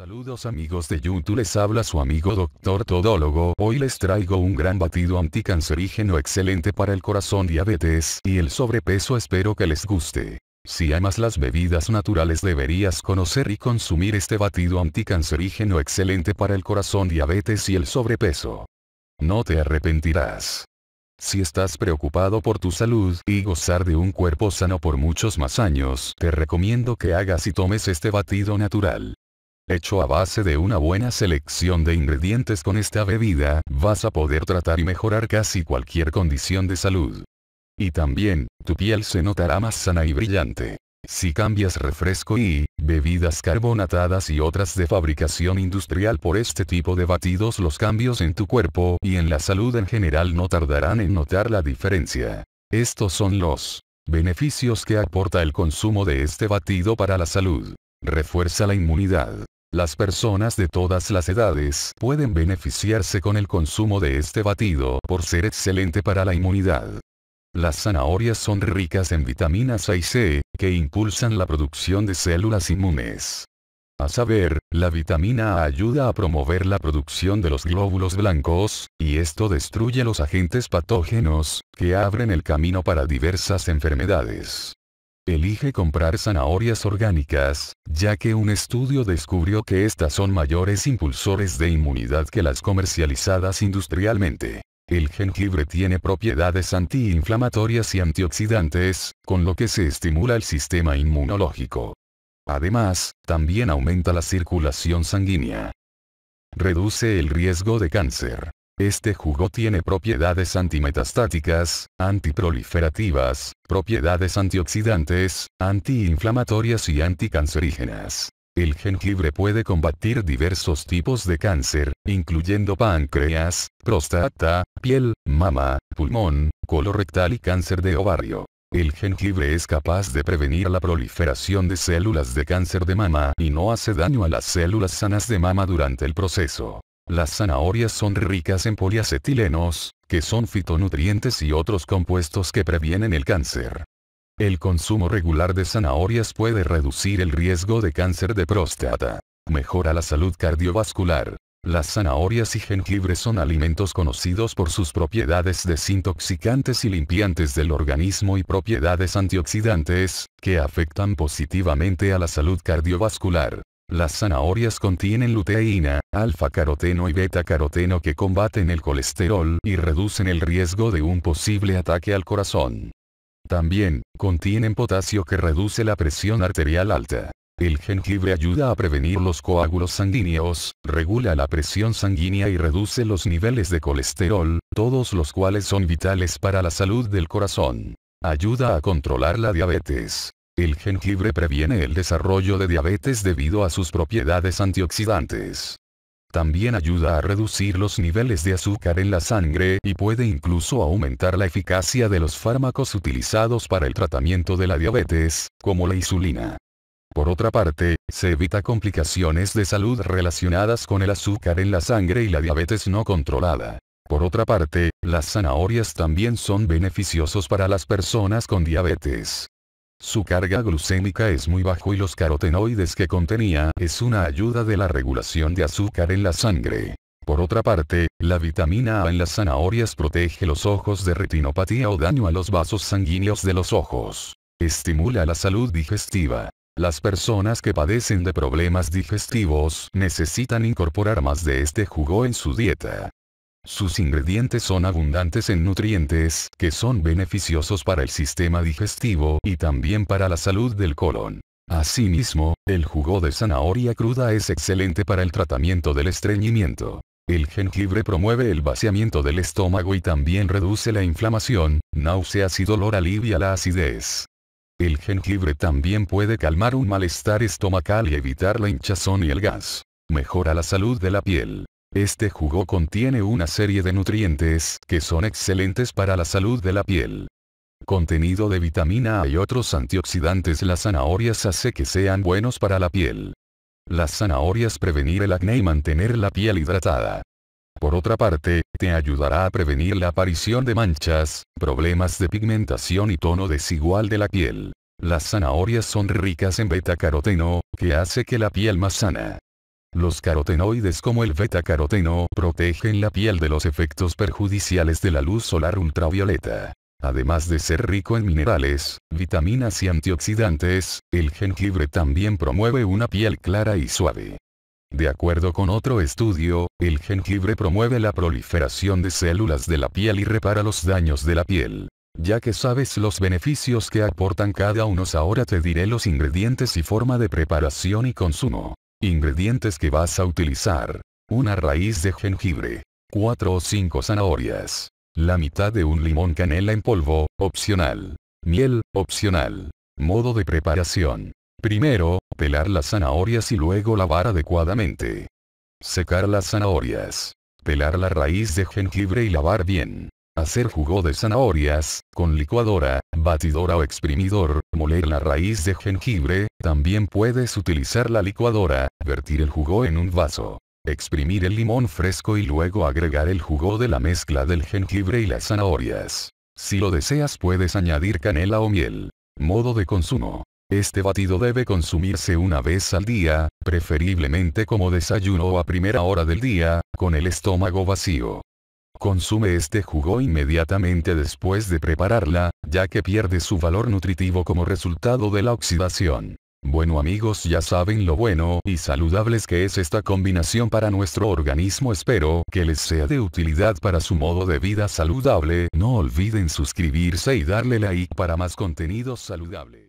Saludos amigos de YouTube les habla su amigo Doctor Todólogo. Hoy les traigo un gran batido anticancerígeno excelente para el corazón, diabetes y el sobrepeso espero que les guste. Si amas las bebidas naturales deberías conocer y consumir este batido anticancerígeno excelente para el corazón, diabetes y el sobrepeso. No te arrepentirás. Si estás preocupado por tu salud y gozar de un cuerpo sano por muchos más años, te recomiendo que hagas y tomes este batido natural. Hecho a base de una buena selección de ingredientes con esta bebida, vas a poder tratar y mejorar casi cualquier condición de salud. Y también, tu piel se notará más sana y brillante. Si cambias refresco y bebidas carbonatadas y otras de fabricación industrial por este tipo de batidos los cambios en tu cuerpo y en la salud en general no tardarán en notar la diferencia. Estos son los beneficios que aporta el consumo de este batido para la salud. Refuerza la inmunidad. Las personas de todas las edades pueden beneficiarse con el consumo de este batido por ser excelente para la inmunidad. Las zanahorias son ricas en vitaminas A y C, que impulsan la producción de células inmunes. A saber, la vitamina A ayuda a promover la producción de los glóbulos blancos, y esto destruye los agentes patógenos, que abren el camino para diversas enfermedades. Elige comprar zanahorias orgánicas, ya que un estudio descubrió que estas son mayores impulsores de inmunidad que las comercializadas industrialmente. El jengibre tiene propiedades antiinflamatorias y antioxidantes, con lo que se estimula el sistema inmunológico. Además, también aumenta la circulación sanguínea. Reduce el riesgo de cáncer. Este jugo tiene propiedades antimetastáticas, antiproliferativas, propiedades antioxidantes, antiinflamatorias y anticancerígenas. El jengibre puede combatir diversos tipos de cáncer, incluyendo páncreas, próstata, piel, mama, pulmón, colorectal y cáncer de ovario. El jengibre es capaz de prevenir la proliferación de células de cáncer de mama y no hace daño a las células sanas de mama durante el proceso. Las zanahorias son ricas en poliacetilenos, que son fitonutrientes y otros compuestos que previenen el cáncer. El consumo regular de zanahorias puede reducir el riesgo de cáncer de próstata. Mejora la salud cardiovascular. Las zanahorias y jengibre son alimentos conocidos por sus propiedades desintoxicantes y limpiantes del organismo y propiedades antioxidantes, que afectan positivamente a la salud cardiovascular. Las zanahorias contienen luteína, alfa-caroteno y beta-caroteno que combaten el colesterol y reducen el riesgo de un posible ataque al corazón. También, contienen potasio que reduce la presión arterial alta. El jengibre ayuda a prevenir los coágulos sanguíneos, regula la presión sanguínea y reduce los niveles de colesterol, todos los cuales son vitales para la salud del corazón. Ayuda a controlar la diabetes. El jengibre previene el desarrollo de diabetes debido a sus propiedades antioxidantes. También ayuda a reducir los niveles de azúcar en la sangre y puede incluso aumentar la eficacia de los fármacos utilizados para el tratamiento de la diabetes, como la insulina. Por otra parte, se evita complicaciones de salud relacionadas con el azúcar en la sangre y la diabetes no controlada. Por otra parte, las zanahorias también son beneficiosos para las personas con diabetes. Su carga glucémica es muy bajo y los carotenoides que contenía es una ayuda de la regulación de azúcar en la sangre. Por otra parte, la vitamina A en las zanahorias protege los ojos de retinopatía o daño a los vasos sanguíneos de los ojos. Estimula la salud digestiva. Las personas que padecen de problemas digestivos necesitan incorporar más de este jugo en su dieta. Sus ingredientes son abundantes en nutrientes que son beneficiosos para el sistema digestivo y también para la salud del colon. Asimismo, el jugo de zanahoria cruda es excelente para el tratamiento del estreñimiento. El jengibre promueve el vaciamiento del estómago y también reduce la inflamación, náuseas y dolor alivia la acidez. El jengibre también puede calmar un malestar estomacal y evitar la hinchazón y el gas. Mejora la salud de la piel. Este jugo contiene una serie de nutrientes que son excelentes para la salud de la piel. Contenido de vitamina A y otros antioxidantes Las zanahorias hace que sean buenos para la piel. Las zanahorias prevenir el acné y mantener la piel hidratada. Por otra parte, te ayudará a prevenir la aparición de manchas, problemas de pigmentación y tono desigual de la piel. Las zanahorias son ricas en beta-caroteno, que hace que la piel más sana. Los carotenoides como el beta-caroteno protegen la piel de los efectos perjudiciales de la luz solar ultravioleta. Además de ser rico en minerales, vitaminas y antioxidantes, el jengibre también promueve una piel clara y suave. De acuerdo con otro estudio, el jengibre promueve la proliferación de células de la piel y repara los daños de la piel. Ya que sabes los beneficios que aportan cada uno, ahora te diré los ingredientes y forma de preparación y consumo. Ingredientes que vas a utilizar. Una raíz de jengibre. 4 o 5 zanahorias. La mitad de un limón canela en polvo, opcional. Miel, opcional. Modo de preparación. Primero, pelar las zanahorias y luego lavar adecuadamente. Secar las zanahorias. Pelar la raíz de jengibre y lavar bien. Hacer jugo de zanahorias, con licuadora, batidora o exprimidor, moler la raíz de jengibre, también puedes utilizar la licuadora, vertir el jugo en un vaso. Exprimir el limón fresco y luego agregar el jugo de la mezcla del jengibre y las zanahorias. Si lo deseas puedes añadir canela o miel. Modo de consumo. Este batido debe consumirse una vez al día, preferiblemente como desayuno o a primera hora del día, con el estómago vacío. Consume este jugo inmediatamente después de prepararla, ya que pierde su valor nutritivo como resultado de la oxidación. Bueno amigos ya saben lo bueno y saludables que es esta combinación para nuestro organismo espero que les sea de utilidad para su modo de vida saludable no olviden suscribirse y darle like para más contenido saludable.